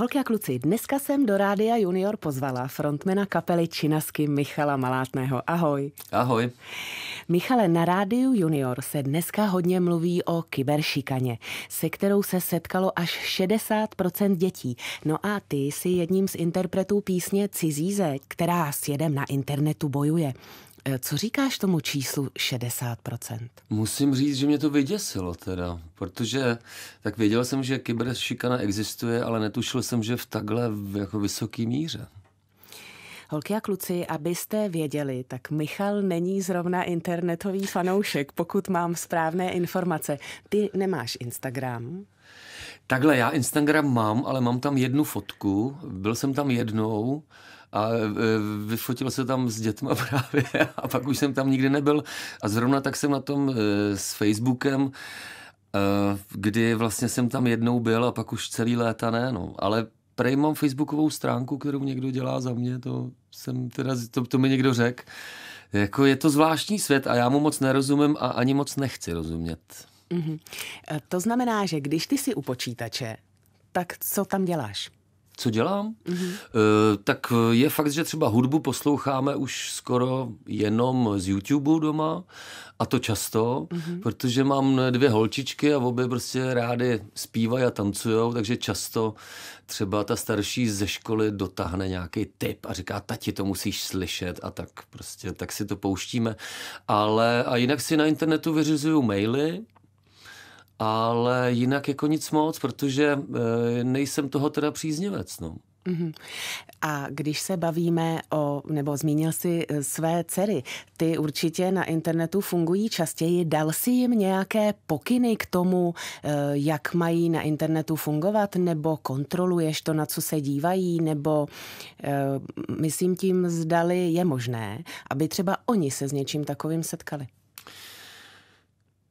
Holky a kluci, dneska jsem do Rádia Junior pozvala frontmana kapely Činasky Michala Malátného. Ahoj. Ahoj. Michale, na Rádiu Junior se dneska hodně mluví o kyberšikaně, se kterou se setkalo až 60% dětí. No a ty jsi jedním z interpretů písně Cizí zeď, která s jedem na internetu bojuje. Eh, co říkáš tomu číslu 60%? Musím říct, že mě to vyděsilo teda, protože tak věděl jsem, že kyberšikana existuje, ale netušil jsem, že v takhle jako vysoký míře. Holky a kluci, abyste věděli, tak Michal není zrovna internetový fanoušek, pokud mám správné informace. Ty nemáš Instagram? Takhle, já Instagram mám, ale mám tam jednu fotku. Byl jsem tam jednou a e, vyfotil se tam s dětma právě a pak už jsem tam nikdy nebyl a zrovna tak jsem na tom e, s Facebookem e, kdy vlastně jsem tam jednou byl a pak už celý léta ne, no. Ale prej mám facebookovou stránku, kterou někdo dělá za mě, to jsem teda, to, to mi někdo řekl. Jako je to zvláštní svět a já mu moc nerozumím a ani moc nechci rozumět. Mm-hmm. To znamená, že když ty jsi u počítače, tak co tam děláš? co dělám, mm-hmm. tak je fakt, že třeba hudbu posloucháme už skoro jenom z YouTube doma a to často, mm-hmm. protože mám dvě holčičky a obě prostě rády zpívají a tancujou, takže často třeba ta starší ze školy dotáhne nějaký tip a říká, tati, to musíš slyšet a tak prostě, tak si to pouštíme. Ale a jinak si na internetu vyřizuju maily, ale jinak jako nic moc, protože eh, nejsem toho teda příznivec. No. Mhm. A když se bavíme o, nebo zmínil si eh, své dcery, ty určitě na internetu fungují častěji. Dal si jim nějaké pokyny k tomu, eh, jak mají na internetu fungovat, nebo kontroluješ to, na co se dívají, nebo myslím tím, zdali je možné, aby třeba oni se s něčím takovým setkali.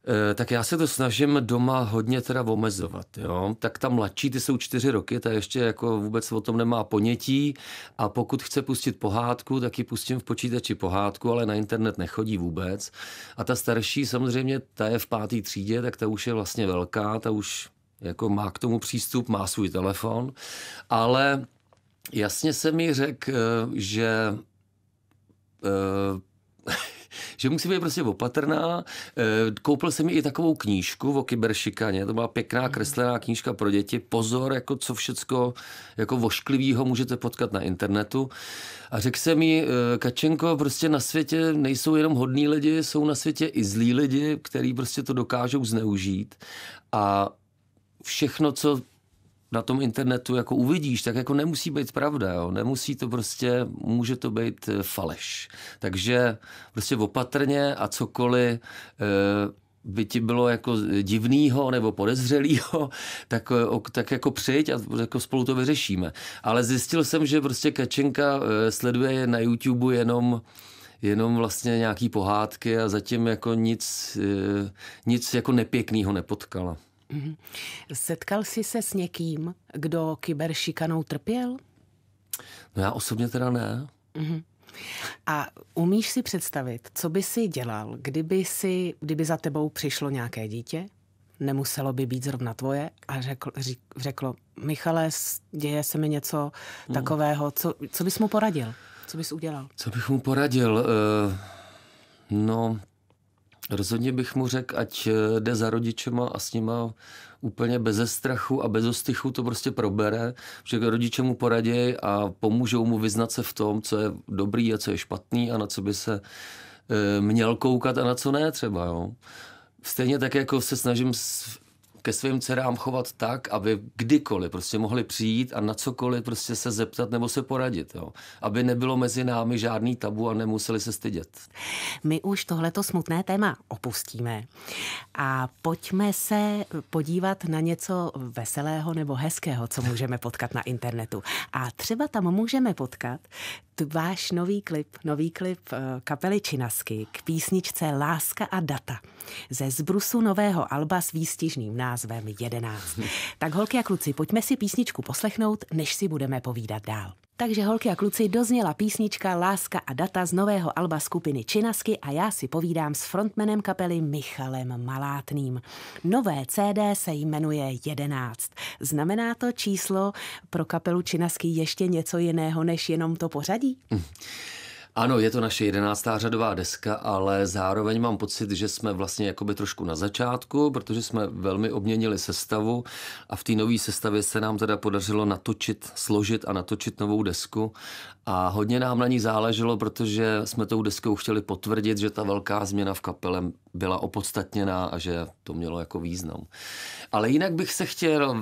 Eh, tak já se to snažím doma hodně teda omezovat, jo. Tak ta mladší, ty jsou čtyři roky, ta ještě jako vůbec o tom nemá ponětí a pokud chce pustit pohádku, tak ji pustím v počítači pohádku, ale na internet nechodí vůbec. A ta starší samozřejmě, ta je v páté třídě, tak ta už je vlastně velká, ta už jako má k tomu přístup, má svůj telefon, ale jasně se mi řekl, že eh, že musí být prostě opatrná. Eh, koupil jsem mi i takovou knížku o kyberšikaně, to byla pěkná mhm. kreslená knížka pro děti. Pozor, jako co všecko jako vošklivýho můžete potkat na internetu. A řekl jsem mi, eh, Kačenko, prostě na světě nejsou jenom hodní lidi, jsou na světě i zlí lidi, který prostě to dokážou zneužít. A všechno, co na tom internetu jako uvidíš, tak jako nemusí být pravda, jo. nemusí to prostě, může to být eh, faleš. Takže prostě opatrně a cokoliv eh, by ti bylo jako divnýho nebo podezřelýho, tak, eh, tak jako přijď a jako spolu to vyřešíme. Ale zjistil jsem, že prostě Kačenka sleduje na YouTube jenom jenom vlastně nějaký pohádky a zatím jako nic, nic jako nepěkného nepotkala. Mhm. Setkal jsi se s někým, kdo kyberšikanou trpěl? No já osobně teda ne. Mm-hmm. A umíš si představit, co by si dělal, kdyby, si, kdyby za tebou přišlo nějaké dítě? Nemuselo by být zrovna tvoje a řekl, řeklo, Michale, děje se mi něco mm. takového. Co, co bys mu poradil? Co bys udělal? Co bych mu poradil? Uh, no, Rozhodně bych mu řekl, ať eh, jde za rodičema a s nima úplně beze strachu a bez ostychu to prostě probere, že rodiče mu poradí a pomůžou mu vyznat se v tom, co je dobrý a co je špatný a na co by se eh, měl koukat a na co ne třeba. Jo. Stejně tak, jako se snažím ke svým dcerám chovat tak, aby kdykoliv prostě mohli přijít a na cokoliv prostě se zeptat nebo se poradit. Jo. Aby nebylo mezi námi žádný tabu a nemuseli se stydět. My už tohleto smutné téma opustíme a pojďme se podívat na něco veselého nebo hezkého, co můžeme potkat na internetu. A třeba tam můžeme potkat váš nový klip, nový klip eh, kapely Činasky k písničce Láska a data ze zbrusu nového alba s výstižným názvem 11. Tak holky a kluci, pojďme si písničku poslechnout, než si budeme povídat dál. Takže holky a kluci, dozněla písnička Láska a data z nového alba skupiny Činasky a já si povídám s frontmanem kapely Michalem Malátným. Nové CD se jmenuje 11. Znamená to číslo pro kapelu Činasky ještě něco jiného než jenom to pořadí? Mm. Ano, je to naše jedenáctá řadová deska, ale zároveň mám pocit, že jsme vlastně jakoby trošku na začátku, protože jsme velmi obměnili sestavu a v té nové sestavě se nám teda podařilo natočit, složit a natočit novou desku a hodně nám na ní záleželo, protože jsme tou deskou chtěli potvrdit, že ta velká změna v kapele byla opodstatněná a že to mělo jako význam. Ale jinak bych se chtěl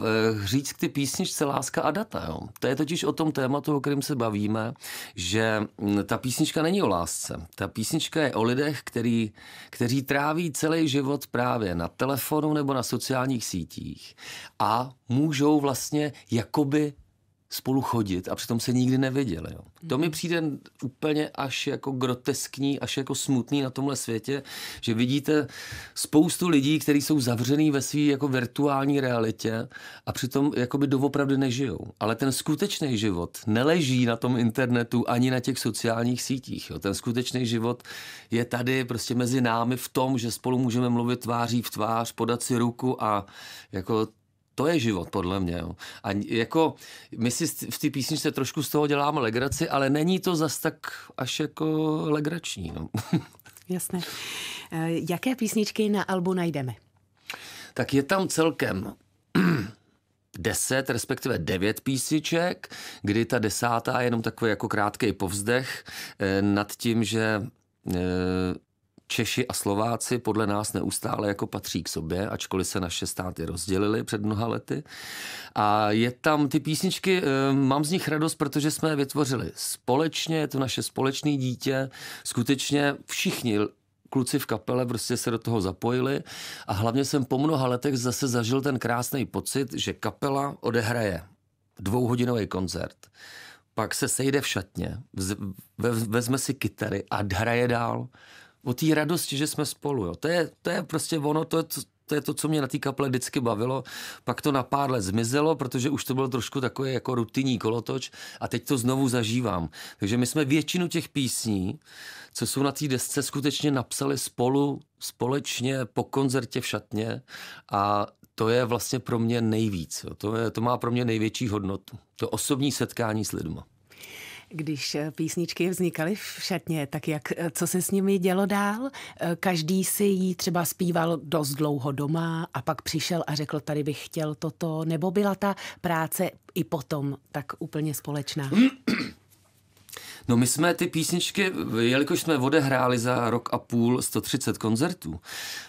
eh, říct k ty písničce Láska a data. Jo. To je totiž o tom tématu, o kterém se bavíme, že hm, ta písnička není o lásce. Ta písnička je o lidech, který, kteří tráví celý život právě na telefonu nebo na sociálních sítích a můžou vlastně jakoby spolu chodit a přitom se nikdy neviděli. Jo. To mi mhm. přijde úplně až jako groteskní, až jako smutný na tomhle světě, že vidíte spoustu lidí, kteří jsou zavřený ve své jako virtuální realitě a přitom jakoby doopravdy nežijou. Ale ten skutečný život neleží na tom internetu ani na těch sociálních sítích. Jo. Ten skutečný život je tady prostě mezi námi v tom, že spolu můžeme mluvit tváří v tvář, podat si ruku a jako to je život, podle mě. Jo. A jako, my si v té písničce trošku z toho děláme legraci, ale není to zas tak až jako legrační. No. Jasné. Eh, jaké písničky na albu najdeme? Tak je tam celkem deset respektive devět písniček, kdy ta desátá je jenom takový jako krátký povzdech eh, nad tím, že eh, Češi a Slováci podle nás neustále jako patří k sobě, ačkoliv se naše státy rozdělily před mnoha lety. A je tam ty písničky, eh, mám z nich radost, protože jsme je vytvořili společně, je to naše společné dítě. Skutečně všichni kluci v kapele prostě se do toho zapojili a hlavně jsem po mnoha letech zase zažil ten krásný pocit, že kapela odehraje dvouhodinový koncert pak se sejde v šatně, vezme si kytary a hraje dál o té radosti, že jsme spolu. Jo. To, je, to je prostě ono, to je, to, to je to, co mě na té kaple vždycky bavilo. Pak to na pár let zmizelo, protože už to bylo trošku takový jako rutinní kolotoč a teď to znovu zažívám. Takže my jsme většinu těch písní, co jsou na té desce, skutečně napsali spolu, společně, po koncertě v šatně a to je vlastně pro mě nejvíc. To, je, to má pro mě největší hodnotu. To osobní setkání s lidmi. Když eh, písničky vznikaly v šatně, tak jak, eh, co se s nimi dělo dál? Eh, každý si ji třeba zpíval dost dlouho doma a pak přišel a řekl, tady bych chtěl toto, nebo byla ta práce i potom tak úplně společná? No my jsme ty písničky, jelikož jsme odehráli za rok a půl 130 koncertů,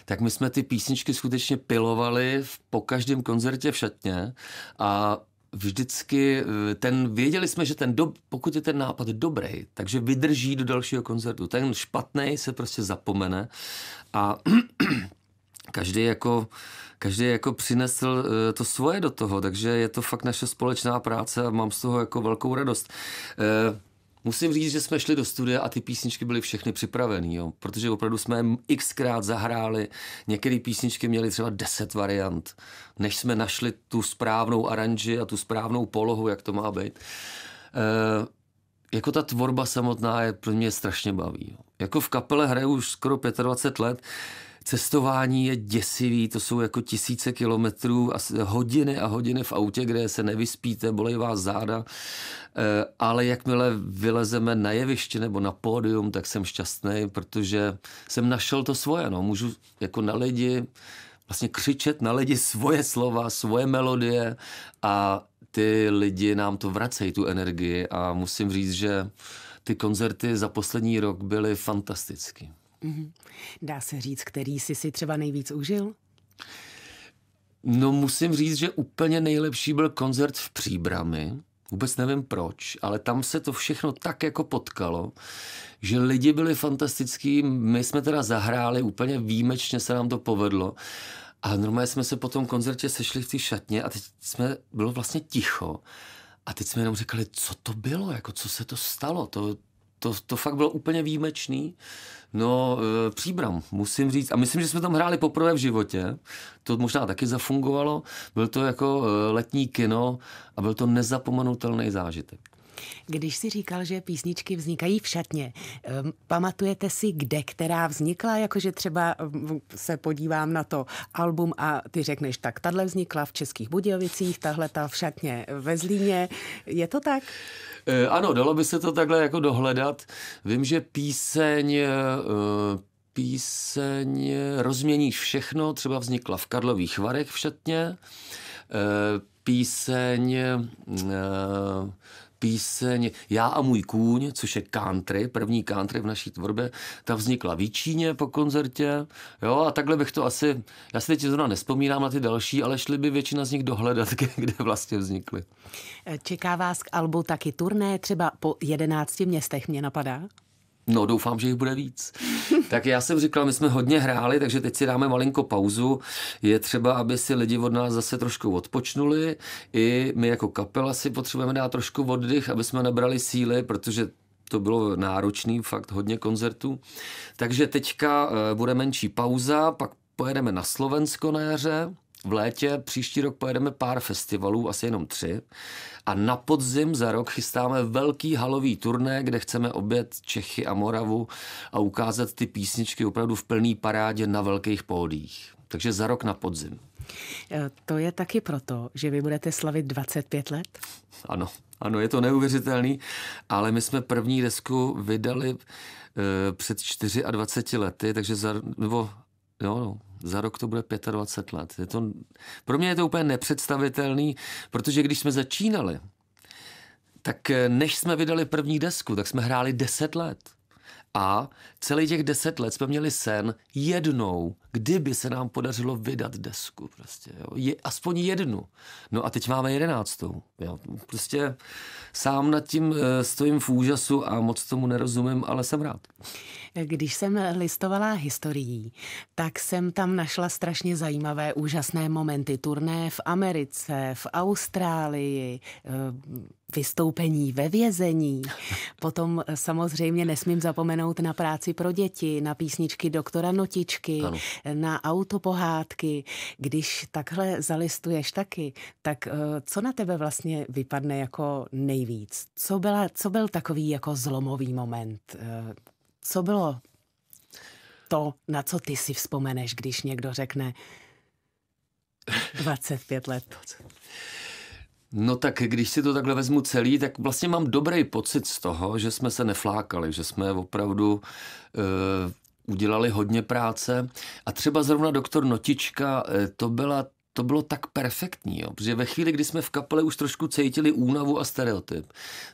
tak my jsme ty písničky skutečně pilovali po každém koncertě v šatně a vždycky eh, ten, věděli jsme, že ten do, pokud je ten nápad dobrý, takže vydrží do dalšího koncertu. Ten špatný se prostě zapomene a každý jako, každý jako přinesl eh, to svoje do toho, takže je to fakt naše společná práce a mám z toho jako velkou radost. Eh, Musím říct, že jsme šli do studia a ty písničky byly všechny připravené, jo, protože opravdu jsme xkrát zahráli, některé písničky měly třeba 10 variant, než jsme našli tu správnou aranži a tu správnou polohu, jak to má být. E, jako ta tvorba samotná je pro mě strašně baví. Jo. Jako v kapele hraju už skoro 25 let, Cestování je děsivý, to jsou jako tisíce kilometrů a hodiny a hodiny v autě, kde se nevyspíte, bolej vás záda, e, ale jakmile vylezeme na jeviště nebo na pódium, tak jsem šťastný, protože jsem našel to svoje, no. můžu jako na lidi vlastně křičet na lidi svoje slova, svoje melodie a ty lidi nám to vracejí, tu energii a musím říct, že ty koncerty za poslední rok byly fantastický. Mhm. Dá se říct, který jsi si třeba nejvíc užil? No musím říct, že úplně nejlepší byl koncert v Příbrami. Vůbec nevím proč, ale tam se to všechno tak jako potkalo, že lidi byli fantastický, my jsme teda zahráli, úplně výjimečně se nám to povedlo. A normálně jsme se po tom koncertě sešli v té šatně a teď jsme, bylo vlastně ticho. A teď jsme jenom říkali, co to bylo, jako co se to stalo, to, to, to fakt bylo úplně výjimečný. No, e, příbram, musím říct. A myslím, že jsme tam hráli poprvé v životě. To možná taky zafungovalo. Byl to jako e, letní kino a byl to nezapomenutelný zážitek. Když si říkal, že písničky vznikají v šatně, pamatujete si, kde která vznikla? Jakože třeba se podívám na to album a ty řekneš, tak tahle vznikla v Českých Budějovicích, tahle ta v šatně ve Zlíně. Je to tak? E, ano, dalo by se to takhle jako dohledat. Vím, že píseň e, píseň Rozměníš všechno třeba vznikla v Karlových Varech v šatně. E, píseň píseň Já a můj kůň, což je country, první country v naší tvorbě, ta vznikla v Číně po koncertě, jo, a takhle bych to asi, já si teď zrovna nespomínám na ty další, ale šli by většina z nich dohledat, kde vlastně vznikly. Čeká vás k albu taky turné, třeba po 11 městech, mě napadá? No, doufám, že jich bude víc. tak já jsem říkal, my jsme hodně hráli, takže teď si dáme malinko pauzu. Je třeba, aby si lidi od nás zase trošku odpočnuli. I my jako kapela si potřebujeme dát trošku oddych, aby jsme nabrali síly, protože to bylo náročný, fakt hodně koncertů. Takže teďka eh, bude menší pauza, pak pojedeme na Slovensko na jaře v létě příští rok pojedeme pár festivalů, asi jenom tři. A na podzim za rok chystáme velký halový turné, kde chceme obět Čechy a Moravu a ukázat ty písničky opravdu v plný parádě na velkých pódích. Takže za rok na podzim. Eh, to je taky proto, že vy budete slavit 25 let? Ano, ano, je to neuvěřitelný, ale my jsme první desku vydali e, před 24 lety, takže za, nebo, jo, no, za rok to bude 25 let. Je to, pro mě je to úplně nepředstavitelný, protože když jsme začínali, tak než jsme vydali první desku, tak jsme hráli 10 let. A celý těch deset let jsme měli sen jednou, kdyby se nám podařilo vydat desku. Prostě, jo. Je, aspoň jednu. No a teď máme jedenáctou. Jo. Prostě sám nad tím e, stojím v úžasu a moc tomu nerozumím, ale jsem rád. Když jsem listovala historií, tak jsem tam našla strašně zajímavé, úžasné momenty. Turné v Americe, v Austrálii, e, vystoupení ve vězení. Potom eh, samozřejmě nesmím zapomenout na práci pro děti, na písničky doktora Notičky, ano. Eh, na autopohádky. Když takhle zalistuješ taky, tak eh, co na tebe vlastně vypadne jako nejvíc? Co, byla, co byl takový jako zlomový moment? Co bylo to, na co ty si vzpomeneš, když někdo řekne 25 let? 25. No tak když si to takhle vezmu celý, tak vlastně mám dobrý pocit z toho, že jsme se neflákali, že jsme opravdu e, udělali hodně práce. A třeba zrovna doktor Notička, e, to byla to bylo tak perfektní, jo? protože ve chvíli, kdy jsme v kapele už trošku cítili únavu a stereotyp,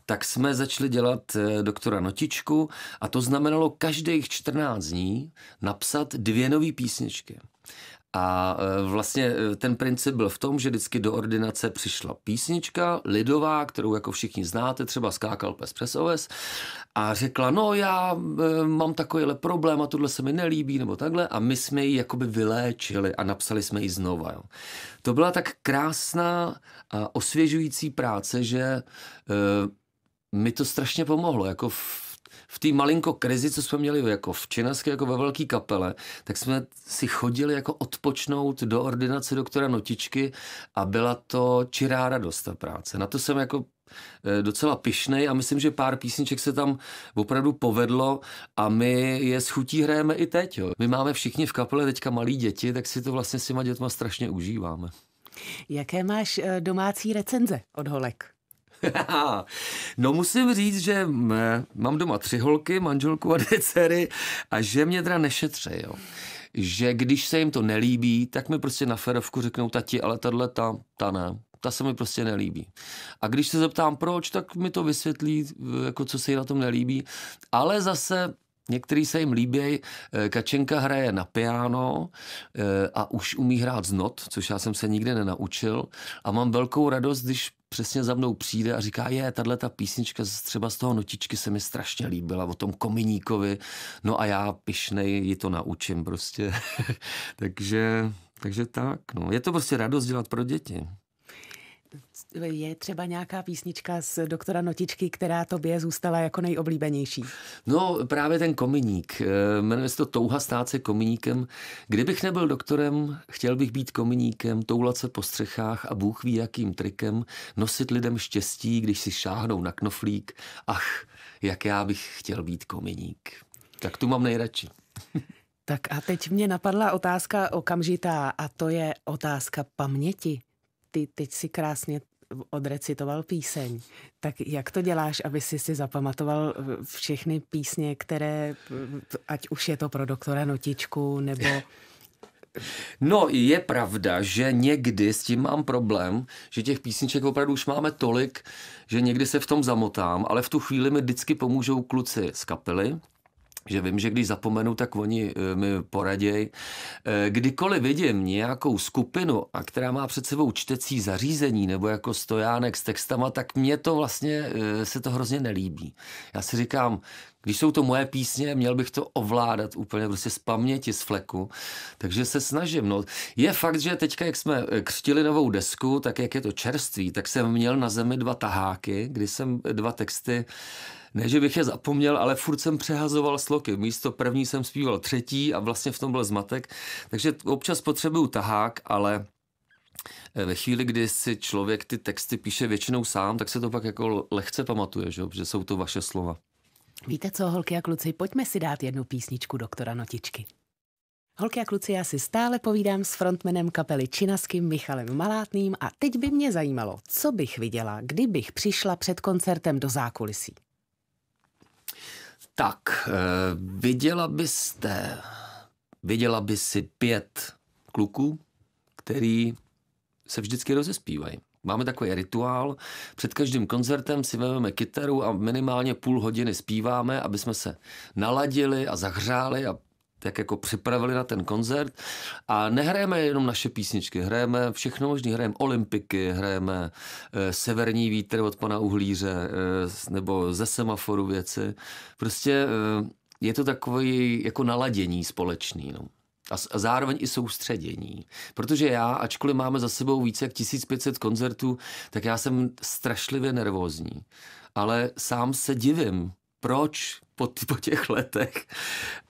tak jsme začali dělat e, doktora Notičku a to znamenalo každých 14 dní napsat dvě nové písničky. A e, vlastně e, ten princip byl v tom, že vždycky do ordinace přišla písnička lidová, kterou jako všichni znáte, třeba skákal pes přes oves a řekla, no já e, mám takovýhle problém a tohle se mi nelíbí nebo takhle a my jsme ji jakoby vyléčili a napsali jsme ji znova. Jo. To byla tak krásná a osvěžující práce, že mi to strašně pomohlo. Jako v té malinko krizi, co jsme měli jako v Činasky, jako ve velké kapele, tak jsme si chodili jako odpočnout do ordinace doktora Notičky a byla to čirá radost ta práce. Na to jsem jako e, docela pišnej a myslím, že pár písniček se tam opravdu povedlo a my je s chutí hrajeme i teď. Jo. My máme všichni v kapele teďka malí děti, tak si to vlastně s těma dětma strašně užíváme. Jaké máš e, domácí recenze od holek? no musím říct, že mám doma tři holky, manželku a dvě dcery a že mě teda nešetře, jo. Že když se jim to nelíbí, tak mi prostě na ferovku řeknou tati, ale tahle ta, ta ne ta se mi prostě nelíbí. A když se zeptám proč, tak mi to vysvětlí, jako co se jí na tom nelíbí. Ale zase Některý se jim líbí. Eh, Kačenka hraje na piano eh, a už umí hrát z not, což já jsem se nikdy nenaučil. A mám velkou radost, když přesně za mnou přijde a říká, je, tahle ta písnička třeba z toho notičky se mi strašně líbila, o tom kominíkovi. No a já pišnej ji to naučím prostě. takže, takže tak, no. Je to prostě radost dělat pro děti. Je třeba nějaká písnička z doktora Notičky, která tobě zůstala jako nejoblíbenější? No právě ten kominík. Eh, jmenuje se to Touha stát se kominíkem. Kdybych nebyl doktorem, chtěl bych být kominíkem, toulat se po střechách a Bůh ví jakým trikem, nosit lidem štěstí, když si šáhnou na knoflík. Ach, jak já bych chtěl být kominík. Tak tu mám nejradši. Tak a teď mě napadla otázka okamžitá a to je otázka paměti ty teď si krásně odrecitoval píseň. Tak jak to děláš, aby si si zapamatoval eh, všechny písně, které, eh, ať už je to pro doktora Notičku, nebo... No, je pravda, že někdy s tím mám problém, že těch písniček opravdu už máme tolik, že někdy se v tom zamotám, ale v tu chvíli mi vždycky pomůžou kluci z kapely, že vím, že když zapomenu, tak oni eh, mi poraděj. Eh, kdykoliv vidím nějakou skupinu, a která má před sebou čtecí zařízení nebo jako stojánek s textama, tak mě to vlastně eh, se to hrozně nelíbí. Já si říkám, když jsou to moje písně, měl bych to ovládat úplně prostě z paměti, z fleku, takže se snažím. No, je fakt, že teďka, jak jsme křtili novou desku, tak jak je to čerství, tak jsem měl na zemi dva taháky, kdy jsem dva texty ne, že bych je zapomněl, ale furt jsem přehazoval sloky. Místo první jsem zpíval třetí a vlastně v tom byl zmatek. Takže občas potřebuju tahák, ale eh, ve chvíli, kdy si člověk ty texty píše většinou sám, tak se to pak jako lehce pamatuje, že, že jsou to vaše slova. Víte co, holky a kluci, pojďme si dát jednu písničku doktora Notičky. Holky a kluci, já si stále povídám s frontmanem kapely Činaským Michalem Malátným a teď by mě zajímalo, co bych viděla, kdybych přišla před koncertem do zákulisí. Tak, eh, viděla byste, viděla by si pět kluků, který se vždycky rozespívají. Máme takový rituál, před každým koncertem si vezmeme kytaru a minimálně půl hodiny zpíváme, aby jsme se naladili a zahřáli a tak jako připravili na ten koncert. A nehrajeme jenom naše písničky, hrajeme všechno možné, hrajeme olympiky, hrajeme e, Severní vítr od pana Uhlíře, e, nebo ze semaforu věci. Prostě e, je to takový jako naladění společný. No. A, a zároveň i soustředění. Protože já, ačkoliv máme za sebou více jak 1500 koncertů, tak já jsem strašlivě nervózní. Ale sám se divím, proč po, po těch letech,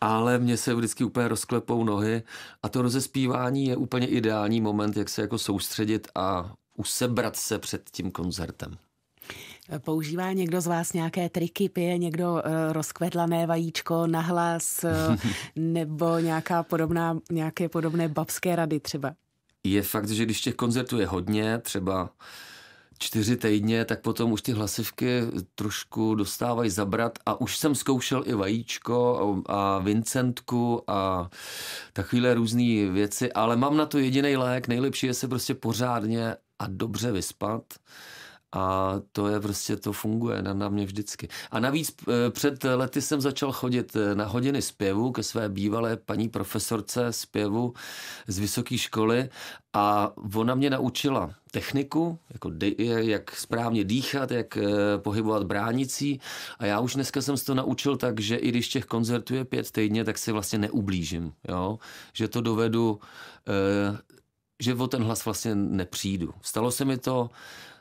ale mě se vždycky úplně rozklepou nohy a to rozespívání je úplně ideální moment, jak se jako soustředit a usebrat se před tím koncertem. Používá někdo z vás nějaké triky? Pije někdo eh, rozkvedlané vajíčko na hlas eh, nebo nějaká podobná, nějaké podobné babské rady třeba? Je fakt, že když těch koncertů je hodně, třeba čtyři týdně, tak potom už ty hlasivky trošku dostávají zabrat a už jsem zkoušel i vajíčko a Vincentku a takovéhle různé věci, ale mám na to jediný lék, nejlepší je se prostě pořádně a dobře vyspat a to je prostě, to funguje na, na mě vždycky. A navíc eh, před eh, lety jsem začal chodit eh, na hodiny zpěvu ke své bývalé paní profesorce zpěvu z vysoké školy a ona mě naučila techniku, jako de- jak správně dýchat, jak pohybovat bránicí a já už dneska jsem se to naučil tak, že i když těch koncertů je pět týdně, tak si vlastně neublížím, jo? že to dovedu, že o ten hlas vlastně nepřijdu. Stalo se mi to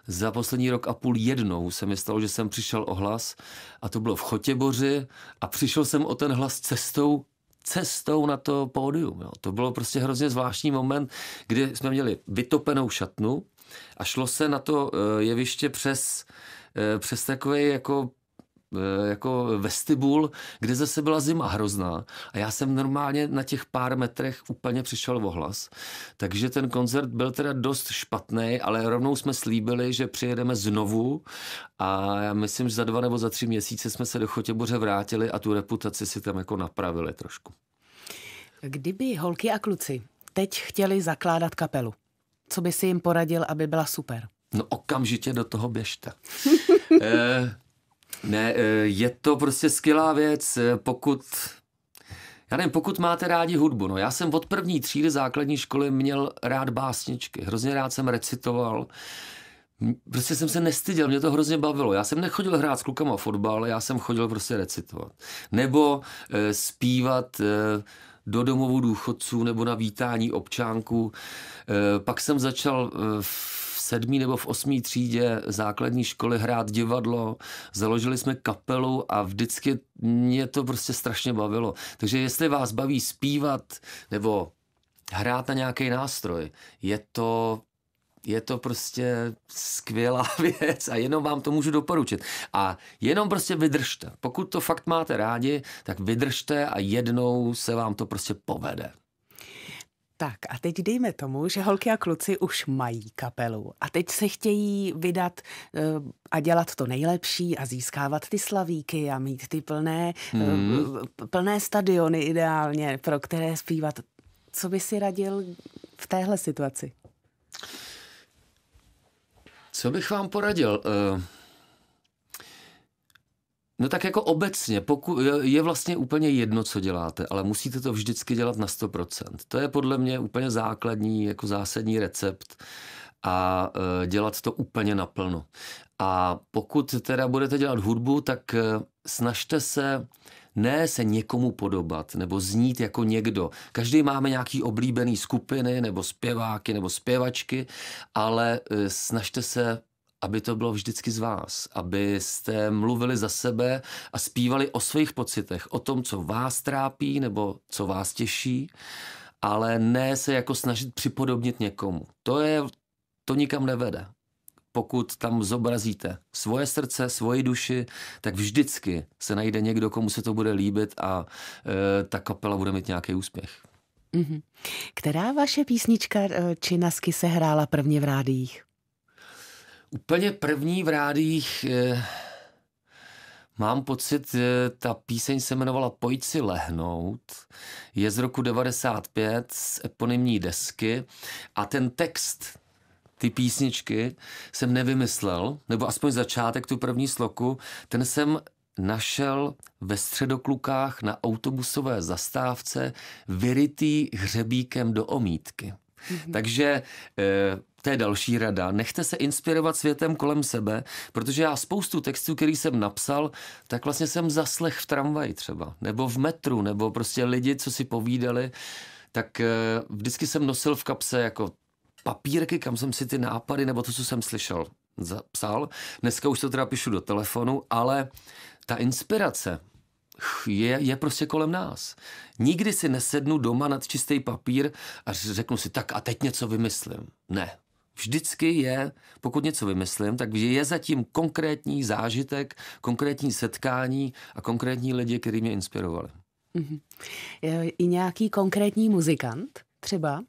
za poslední rok a půl jednou se mi stalo, že jsem přišel o hlas a to bylo v Chotěboři a přišel jsem o ten hlas cestou cestou na to pódium. Jo. To bylo prostě hrozně zvláštní moment, kdy jsme měli vytopenou šatnu a šlo se na to eh, jeviště přes, eh, přes takový jako Eh, jako vestibul, kde zase byla zima hrozná. A já jsem normálně na těch pár metrech úplně přišel v ohlas. Takže ten koncert byl teda dost špatný, ale rovnou jsme slíbili, že přijedeme znovu a já myslím, že za dva nebo za tři měsíce jsme se do Chotěboře vrátili a tu reputaci si tam jako napravili trošku. Kdyby holky a kluci teď chtěli zakládat kapelu, co by si jim poradil, aby byla super? No okamžitě do toho běžte. eh, ne, eh, je to prostě skvělá věc, eh, pokud já nevím, pokud máte rádi hudbu, no já jsem od první třídy základní školy měl rád básničky, hrozně rád jsem recitoval, prostě jsem se nestyděl, mě to hrozně bavilo. Já jsem nechodil hrát s klukama fotbal, já jsem chodil prostě recitovat. Nebo e, zpívat e, do domovu důchodců nebo na vítání občánků. E, pak jsem začal e, sedmý nebo v osmý třídě základní školy hrát divadlo, založili jsme kapelu a vždycky mě to prostě strašně bavilo. Takže jestli vás baví zpívat nebo hrát na nějaký nástroj, je to je to prostě skvělá věc a jenom vám to můžu doporučit. A jenom prostě vydržte. Pokud to fakt máte rádi, tak vydržte a jednou se vám to prostě povede. Tak a teď dejme tomu, že holky a kluci už mají kapelu a teď se chtějí vydat eh, a dělat to nejlepší a získávat ty slavíky a mít ty plné, eh, hmm. plné stadiony ideálně, pro které zpívat. Co by si radil v téhle situaci? Co bych vám poradil? Uh... No tak jako obecně, poku, je vlastně úplně jedno, co děláte, ale musíte to vždycky dělat na 100%. To je podle mě úplně základní, jako zásadní recept a e, dělat to úplně naplno. A pokud teda budete dělat hudbu, tak e, snažte se ne se někomu podobat nebo znít jako někdo. Každý máme nějaký oblíbený skupiny nebo zpěváky nebo zpěvačky, ale e, snažte se aby to bylo vždycky z vás, abyste mluvili za sebe a zpívali o svých pocitech, o tom, co vás trápí nebo co vás těší, ale ne se jako snažit připodobnit někomu. To je, to nikam nevede. Pokud tam zobrazíte svoje srdce, svoji duši, tak vždycky se najde někdo, komu se to bude líbit a e, ta kapela bude mít nějaký úspěch. Mhm. Která vaše písnička e, Činasky se hrála prvně v rádiích? Úplně první v rádích eh, mám pocit, eh, ta píseň se jmenovala Pojď si lehnout, je z roku 95 z eponymní desky a ten text ty písničky jsem nevymyslel, nebo aspoň začátek, tu první sloku, ten jsem našel ve středoklukách na autobusové zastávce vyrytý hřebíkem do omítky. Mm-hmm. Takže eh, to je další rada. Nechte se inspirovat světem kolem sebe, protože já spoustu textů, který jsem napsal, tak vlastně jsem zaslech v tramvaji třeba, nebo v metru, nebo prostě lidi, co si povídali, tak eh, vždycky jsem nosil v kapse jako papírky, kam jsem si ty nápady nebo to, co jsem slyšel, zapsal. Dneska už to teda píšu do telefonu, ale ta inspirace, je, je prostě kolem nás. Nikdy si nesednu doma nad čistý papír a řeknu si, tak a teď něco vymyslím. Ne. Vždycky je, pokud něco vymyslím, tak je zatím konkrétní zážitek, konkrétní setkání a konkrétní lidi, kteří mě inspirovali. Mm-hmm. I nějaký konkrétní muzikant třeba?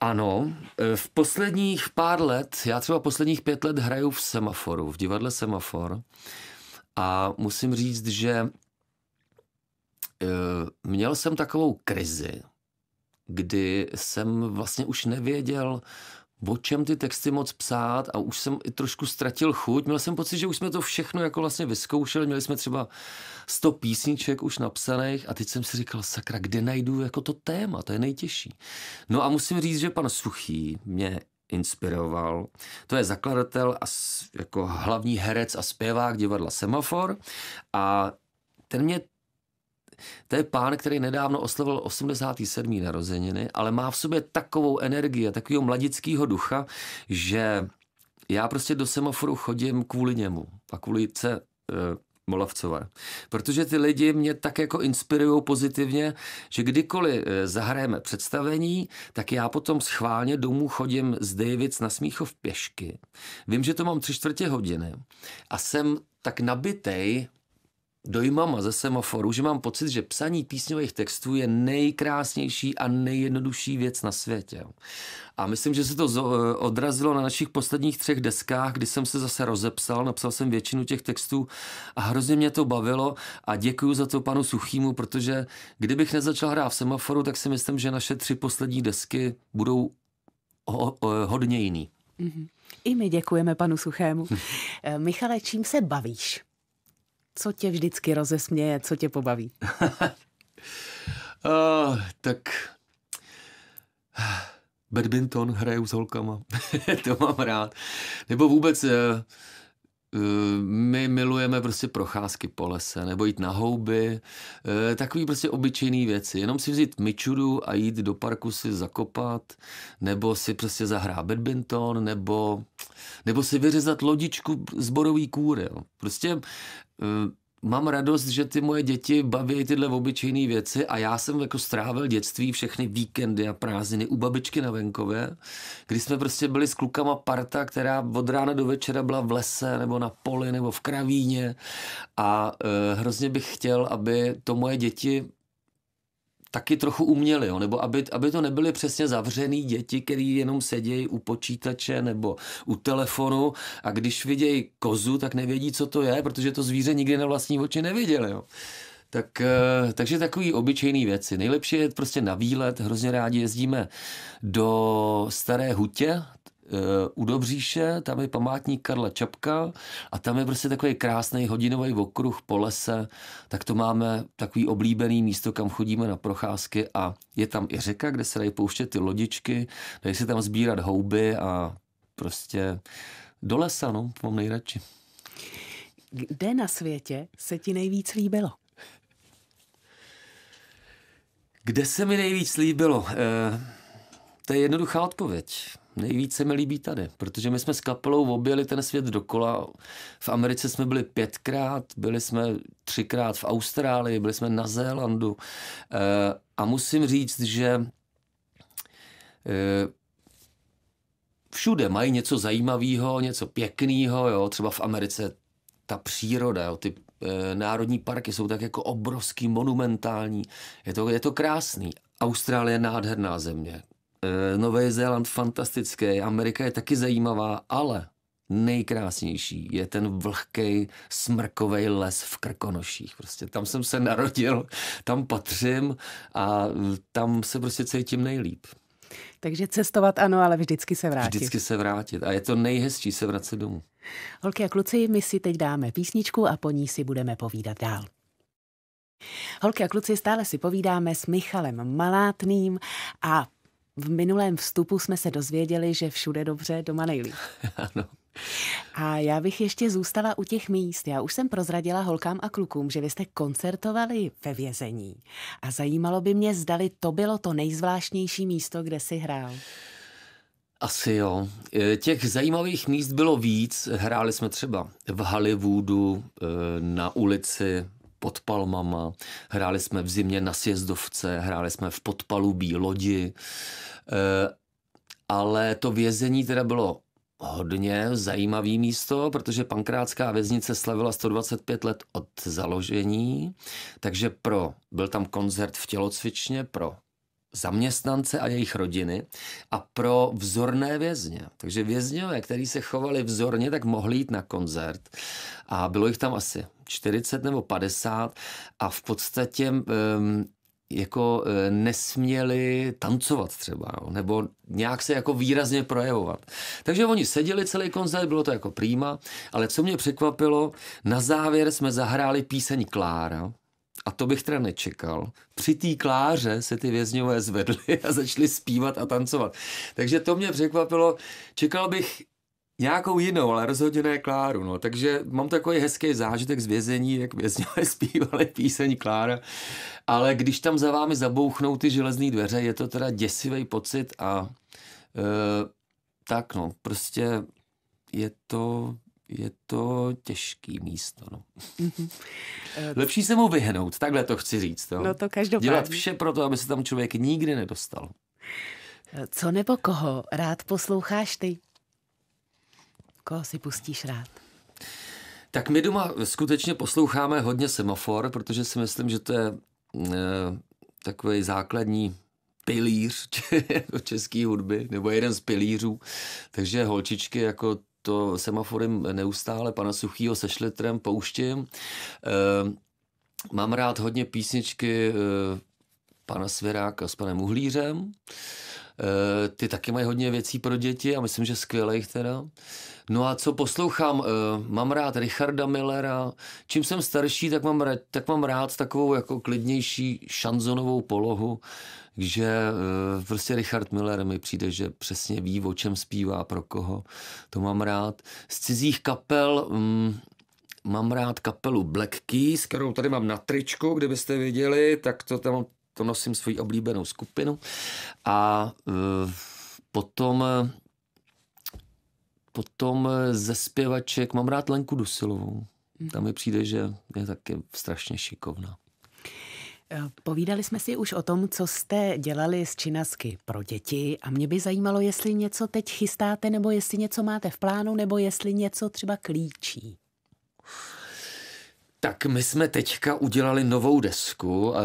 Ano, e, v posledních pár let, já třeba posledních pět let hraju v Semaforu, v divadle Semafor. A musím říct, že eh, měl jsem takovou krizi, kdy jsem vlastně už nevěděl, o čem ty texty moc psát a už jsem i trošku ztratil chuť. Měl jsem pocit, že už jsme to všechno jako vlastně vyzkoušeli, měli jsme třeba 100 písniček už napsaných a teď jsem si říkal, sakra, kde najdu jako to téma, to je nejtěžší. No a musím říct, že pan Suchý mě inspiroval. To je zakladatel a jako hlavní herec a zpěvák divadla Semafor a ten mě to je pán, který nedávno oslavil 87. narozeniny, ale má v sobě takovou energii a takového mladického ducha, že já prostě do semaforu chodím kvůli němu a kvůli eh, Molavcové. Protože ty lidi mě tak jako inspirují pozitivně, že kdykoliv eh, zahrajeme představení, tak já potom schválně domů chodím z Davids na Smíchov pěšky. Vím, že to mám tři čtvrtě hodiny a jsem tak nabitej dojmama ze semaforu, že mám pocit, že psaní písňových textů je nejkrásnější a nejjednodušší věc na světě. A myslím, že se to eh, odrazilo na našich posledních třech deskách, kdy jsem se zase rozepsal, napsal jsem většinu těch textů a hrozně mě to bavilo a děkuji za to panu Suchýmu, protože kdybych nezačal hrát v semaforu, tak si myslím, že naše tři poslední desky budou ho, ho, eh, hodně jiný. Mm-hmm. I my děkujeme panu Suchému. Eh, Michale, čím se bavíš? Co tě vždycky rozesměje, co tě pobaví? oh, tak eh, badminton hraju s holkama, to mám rád. Nebo vůbec uh, Eh, my milujeme prostě procházky po lese, nebo jít na houby, eh, takový prostě obyčejné věci. Jenom si vzít myčudu a jít do parku si zakopat, nebo si prostě zahrát badminton, nebo, nebo si vyřezat lodičku z borový kůry. Prostě eh, mám radost, že ty moje děti baví tyhle obyčejné věci a já jsem jako strávil dětství všechny víkendy a prázdniny u babičky na venkově, kdy jsme prostě byli s klukama parta, která od rána do večera byla v lese nebo na poli nebo v kravíně a e, hrozně bych chtěl, aby to moje děti taky trochu uměli, jo? nebo aby, aby to nebyly přesně zavřený děti, který jenom sedějí u počítače nebo u telefonu a když vidějí kozu, tak nevědí, co to je, protože to zvíře nikdy na vlastní oči neviděli. Jo? Tak, eh, takže takový obyčejný věci. Nejlepší je prostě na výlet. Hrozně rádi jezdíme do Staré Hutě, Eh, u Dobříše, tam je památník Karla Čapka a tam je prostě takový krásný hodinový okruh po lese, tak to máme takový oblíbený místo, kam chodíme na procházky a je tam i řeka, kde se dají pouštět ty lodičky, dají se tam sbírat houby a prostě do lesa, no, mám nejradši. Kde na světě se ti nejvíc líbilo? Kde se mi nejvíc líbilo? E, to je jednoduchá odpověď Nejvíc se mi líbí tady, protože my jsme s kapelou objeli ten svět dokola. V Americe jsme byli pětkrát, byli jsme třikrát v Austrálii, byli jsme na Zélandu. Eh, a musím říct, že eh, všude mají něco zajímavého, něco pěkného, jo, třeba v Americe ta příroda, jo, ty e, národní parky jsou tak jako obrovský, monumentální, je to, je to krásný. Austrálie je nádherná země, Eh, Nový Zéland fantastický, Amerika je taky zajímavá, ale nejkrásnější je ten vlhký smrkový les v Krkonoších. Prostě tam jsem se narodil, tam patřím a tam se prostě cítím nejlíp. Takže cestovat ano, ale vždycky se vrátit. Vždycky se vrátit a je to nejhezčí se vracet domů. Holky a kluci, my si teď dáme písničku a po ní si budeme povídat dál. Holky a kluci, stále si povídáme s Michalem Malátným a v minulém vstupu jsme se dozvěděli, že všude dobře, doma nejlíp. ano. A já bych ještě zůstala u těch míst. Já už jsem prozradila holkám a klukům, že vy jste koncertovali ve vězení. A zajímalo by mě, zdali to bylo to nejzvláštnější místo, kde si hrál. Asi jo. E, těch zajímavých míst bylo víc. Hráli jsme třeba v Hollywoodu, e, na ulici, pod Palmama, hráli jsme v zimě na sjezdovce, hráli jsme v podpalubí lodi, eh, ale to vězení teda bylo hodně zajímavý místo, protože pankrátská věznice slavila 125 let od založení, takže pro, byl tam koncert v tělocvičně pro zaměstnance a jejich rodiny a pro vzorné vězně. Takže vězňové, kteří se chovali vzorně, tak mohli jít na koncert a bylo jich tam asi 40 nebo 50 a v podstatě um, jako e, nesměli tancovat třeba, nebo nějak se jako výrazně projevovat. Takže oni seděli celý koncert, bylo to jako prýma, ale co mě překvapilo, na závěr jsme zahráli píseň Klára, a to bych teda nečekal, při té kláře se ty vězňové zvedli a začaly zpívat a tancovat. Takže to mě překvapilo. Čekal bych nějakou jinou, ale rozhodně ne Kláru. No. Takže mám takový hezký zážitek z vězení, jak vězňové zpívali píseň Klára. Ale když tam za vámi zabouchnou ty železné dveře, je to teda děsivý pocit a e, tak no, prostě je to je to těžký místo. No. Mhm. Lepší se mu vyhnout, takhle to chci říct. No, no to každopádně. Dělat vše pro to, aby se tam člověk nikdy nedostal. Co nebo koho rád posloucháš ty? Koho si pustíš rád? Tak my doma skutečně posloucháme hodně semafor, protože si myslím, že to je e, eh, takový základní pilíř české hudby, nebo jeden z pilířů. Takže holčičky jako to semaforem neustále, pana Suchýho se šletrem pouštím. Eh, mám rád hodně písničky eh, pana Svěráka s panem Uhlířem. Eh, ty taky mají hodně věcí pro děti a myslím, že skvělejch teda. No a co poslouchám, mám rád Richarda Millera. Čím jsem starší, tak mám, rád, tak mám rád takovou jako klidnější šanzonovou polohu že eh, prostě Richard Miller mi přijde, že přesně ví, o čem zpívá, pro koho. To mám rád. Z cizích kapel mm, mám rád kapelu Black Keys, kterou tady mám na tričku, kdybyste viděli, tak to tam to nosím svoji oblíbenou skupinu. A e, potom potom ze zpěvaček mám rád Lenku Dusilovou. Hm. Tam mi přijde, že je taky strašně šikovná. Eh, povídali jsme si už o tom, co jste dělali s činasky pro děti a mě by zajímalo, jestli něco teď chystáte, nebo jestli něco máte v plánu, nebo jestli něco třeba klíčí. Tak my jsme teďka udělali novou desku. E,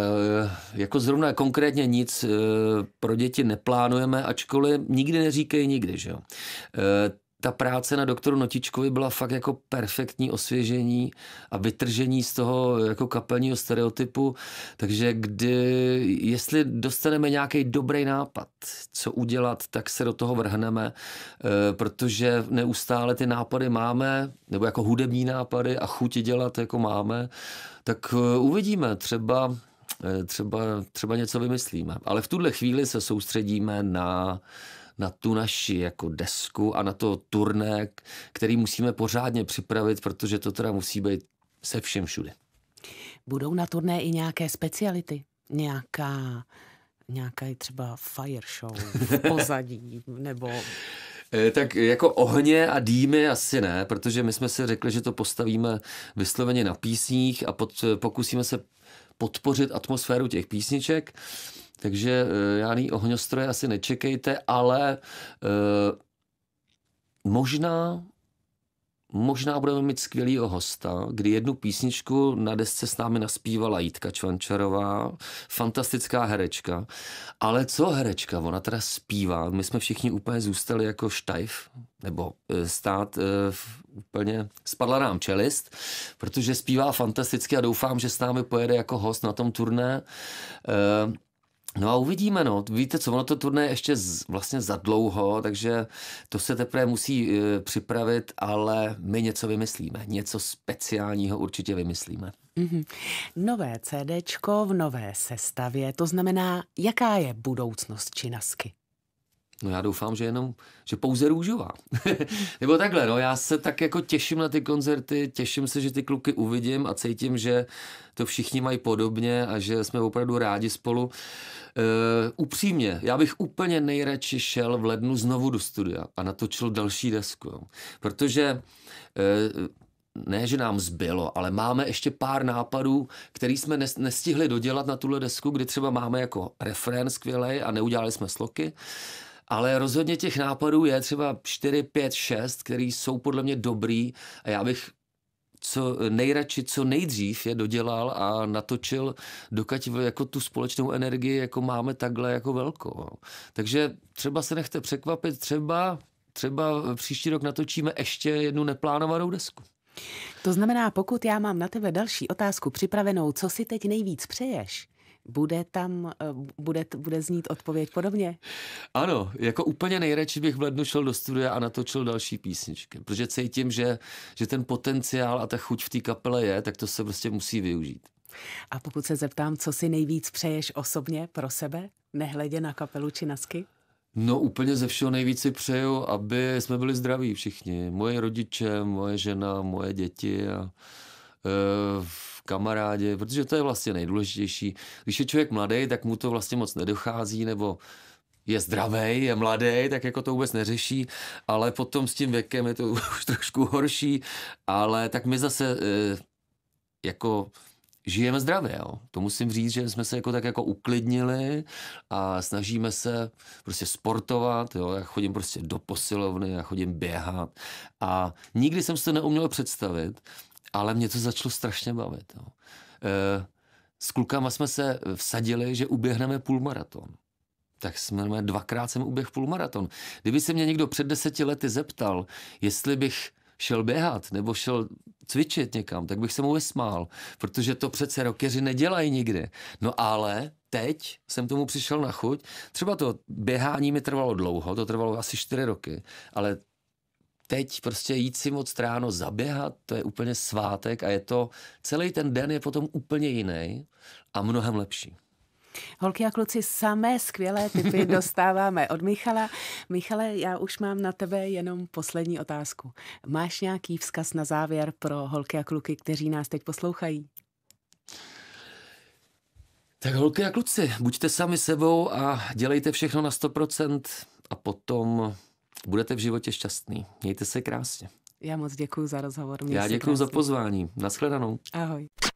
jako zrovna konkrétně nic e, pro děti neplánujeme, ačkoliv nikdy neříkej nikdy, že jo. E, ta práce na doktoru Notičkovi byla fakt jako perfektní osvěžení a vytržení z toho jako kapelního stereotypu, takže kdy, jestli dostaneme nějaký dobrý nápad, co udělat, tak se do toho vrhneme, eh, protože neustále ty nápady máme, nebo jako hudební nápady a chuť dělat jako máme, tak eh, uvidíme, třeba eh, třeba, třeba něco vymyslíme. Ale v tuhle chvíli se soustředíme na na tu naši jako desku a na to turné, který musíme pořádně připravit, protože to teda musí být se všem všude. Budou na turné i nějaké speciality? Nějaká, nějaká třeba fire show v pozadí, nebo... Eh, tak jako ohně a dýmy asi ne, protože my jsme si řekli, že to postavíme vysloveně na písních a pod, pokusíme se podpořit atmosféru těch písniček. Takže eh, žádný ohňostroje asi nečekejte, ale eh, možná možná budeme mít skvělýho hosta, kdy jednu písničku na desce s námi naspívala Jitka Čvančarová, fantastická herečka. Ale co herečka? Ona teda zpívá. My jsme všichni úplně zůstali jako štajf, nebo eh, stát uh, úplně, spadla nám čelist, protože zpívá fantasticky a doufám, že s námi pojede jako host na tom turné. Uh, No a uvidíme, no. Víte co, ono to turné ještě z, vlastně za dlouho, takže to se teprve musí e, připravit, ale my něco vymyslíme. Něco speciálního určitě vymyslíme. Mm-hmm. Nové CDčko v nové sestavě, to znamená, jaká je budoucnost Činasky? No já doufám, že jenom, že pouze růžová. Nebo takhle, no já se tak jako těším na ty koncerty, těším se, že ty kluky uvidím a cítím, že to všichni mají podobně a že jsme opravdu rádi spolu. Uh, upřímně, já bych úplně nejradši šel v lednu znovu do studia a natočil další desku, jo. protože uh, ne, že nám zbylo, ale máme ještě pár nápadů, který jsme nestihli dodělat na tuhle desku, kdy třeba máme jako refrén skvělej a neudělali jsme sloky ale rozhodně těch nápadů je třeba 4, 5, 6, který jsou podle mě dobrý a já bych co nejradši, co nejdřív je dodělal a natočil, dokud jako tu společnou energii jako máme takhle jako velkou. Takže třeba se nechte překvapit, třeba, třeba příští rok natočíme ještě jednu neplánovanou desku. To znamená, pokud já mám na tebe další otázku připravenou, co si teď nejvíc přeješ, bude tam, eh, bude, bude znít odpověď podobně? Ano, jako úplně nejradši bych v lednu šel do studia a natočil další písničky, protože cítím, že, že ten potenciál a ta chuť v té kapele je, tak to se prostě musí využít. A pokud se zeptám, co si nejvíc přeješ osobně pro sebe, nehledě na kapelu či nasky? No úplně ze všeho nejvíc si přeju, aby jsme byli zdraví všichni. Moje rodiče, moje žena, moje děti a... Uh, kamarádě, protože to je vlastně nejdůležitější. Když je člověk mladý, tak mu to vlastně moc nedochází, nebo je zdravý, je mladý, tak jako to vůbec neřeší, ale potom s tím věkem je to už trošku horší, ale tak my zase eh, jako žijeme zdravě, jo. To musím říct, že jsme se jako tak jako uklidnili a snažíme se prostě sportovat, jo. Já chodím prostě do posilovny, já chodím běhat a nikdy jsem se to neuměl představit, ale mě to začalo strašně bavit. Jo. No. E, eh, s klukama jsme se vsadili, že uběhneme půlmaraton. Tak jsme, no, dvakrát jsem uběhl půlmaraton. Kdyby se mě někdo před deseti lety zeptal, jestli bych šel běhat nebo šel cvičit někam, tak bych se mu vysmál, protože to přece rokeři nedělají nikdy. No ale teď jsem tomu přišel na chuť. Třeba to běhání mi trvalo dlouho, to trvalo asi čtyři roky, ale teď prostě jít si moc ráno zaběhat, to je úplně svátek a je to, celý ten den je potom úplně jiný a mnohem lepší. Holky a kluci, samé skvělé typy dostáváme od Michala. Michale, já už mám na tebe jenom poslední otázku. Máš nějaký vzkaz na závěr pro holky a kluky, kteří nás teď poslouchají? Tak holky a kluci, buďte sami sebou a dělejte všechno na 100% a potom budete v životě šťastný. Mějte se krásně. Já moc děkuji za rozhovor. Mějte Já děkuji za pozvání. Naschledanou. Ahoj.